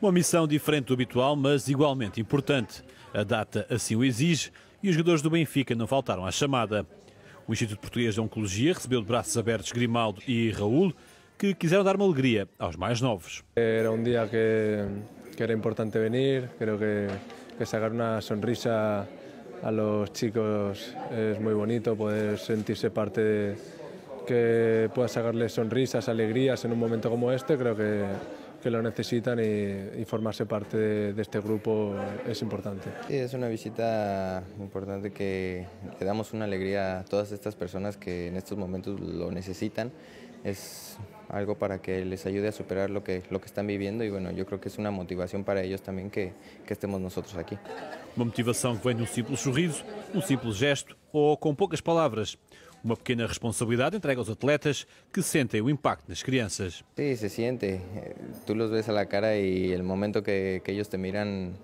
Uma missão diferente do habitual, mas igualmente importante. A data assim o exige e os jogadores do Benfica não faltaram à chamada. O Instituto Português de Oncologia recebeu de braços abertos Grimaldo e Raul, que quiseram dar uma alegria aos mais novos. Era um dia que, que era importante vir, creo que, que sacar uma sonrisa a los chicos es muy bonito poder sentirse parte de, que pueda sacarles sonrisas, alegrías en un momento como este, creo que que lo necesitan y, formarse parte de, este grupo es importante. es una visita importante que le damos una alegría a todas estas personas que en estos momentos lo necesitan. Es algo para que les ayude a superar lo que, lo que están viviendo y bueno, yo creo que es una motivación para ellos también que, estemos nosotros aquí. Una motivación que viene de un um simple sorriso, un um simple gesto o con pocas palabras pequeña responsabilidad responsabilidade a los atletas que siente o impacto las crianças. sí, se siente. Tú los ves a la cara y el momento que, ellos te miran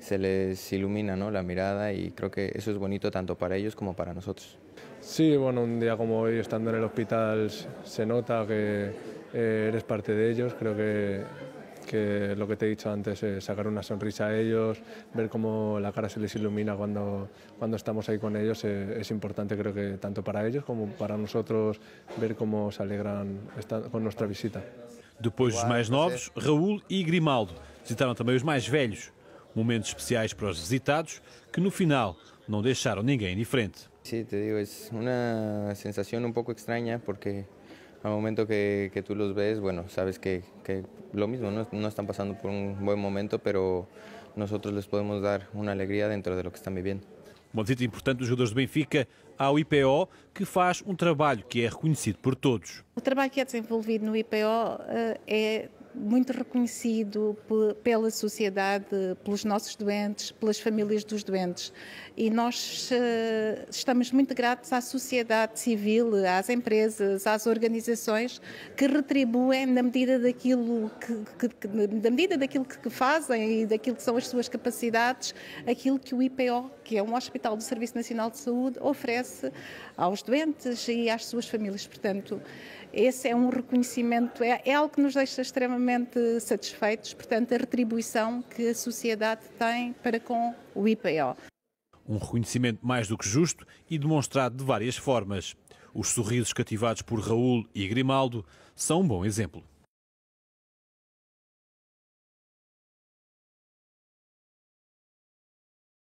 se les ilumina la mirada y creo que eso es bonito tanto para ellos como para nosotros. Sí, bueno, un día como hoy estando en el hospital se nota que eh, eres parte de ellos, creo que que lo que te he dicho antes, eh, sacar una sonrisa a ellos, ver cómo la cara se les ilumina cuando, cuando estamos ahí con ellos, eh, es importante creo que tanto para ellos como para nosotros ver cómo se alegran esta, con nuestra visita. Depois dos mais novos, Raul e Grimaldo visitaram também os mais velhos. Momentos especiais para os visitados que no final não deixaram ninguém indiferente. Sim, sí, te digo, é uma sensação um pouco estranha porque al momento que, tú los ves, bueno, sabes que, lo mismo, ¿no? están pasando por un buen momento, pero nosotros les podemos dar una alegría dentro de lo que están viviendo. Un visita importante dos jogadores de Benfica al IPO, que hace un um trabajo que es reconocido por todos. O trabalho que é desenvolvido no IPO eh, é muito reconhecido pela sociedade, pelos nossos doentes, pelas famílias dos doentes. E nós uh, estamos muito gratos à sociedade civil, às empresas, às organizações que retribuem na medida daquilo que, que, que na medida daquilo que fazem e daquilo que são as suas capacidades, aquilo que o IPO, que é um hospital do Serviço Nacional de Saúde, oferece aos doentes e às suas famílias. Portanto, esse é um reconhecimento, é, é algo que nos deixa extremamente extremamente satisfeitos, portanto, a retribuição que a sociedade tem para com o IPO. Um reconhecimento mais do que justo e demonstrado de várias formas. Os sorrisos cativados por Raul e Grimaldo são um bom exemplo.